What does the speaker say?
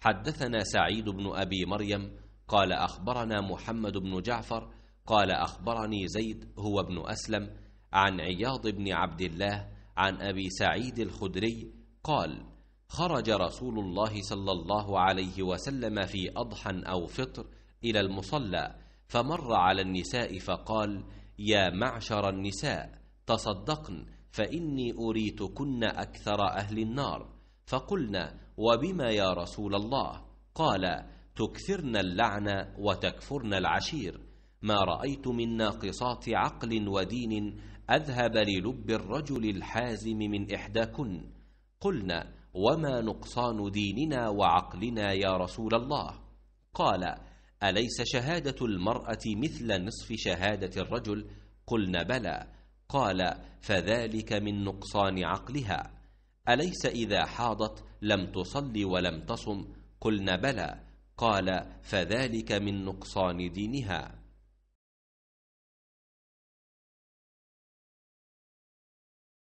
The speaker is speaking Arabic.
حدثنا سعيد بن أبي مريم قال أخبرنا محمد بن جعفر قال أخبرني زيد هو ابن أسلم عن عياض بن عبد الله عن أبي سعيد الخدري قال خرج رسول الله صلى الله عليه وسلم في أضحى أو فطر إلى المصلى فمر على النساء فقال يا معشر النساء تصدقن فإني أريتكن أكثر أهل النار فقلنا وبما يا رسول الله قال تكثرن اللعن وتكفرن العشير ما رايت من ناقصات عقل ودين اذهب للب الرجل الحازم من احداكن قلنا وما نقصان ديننا وعقلنا يا رسول الله قال اليس شهاده المراه مثل نصف شهاده الرجل قلنا بلى قال فذلك من نقصان عقلها أليس إذا حاضت لم تصلي ولم تصم قلنا بلى قال فذلك من نقصان دينها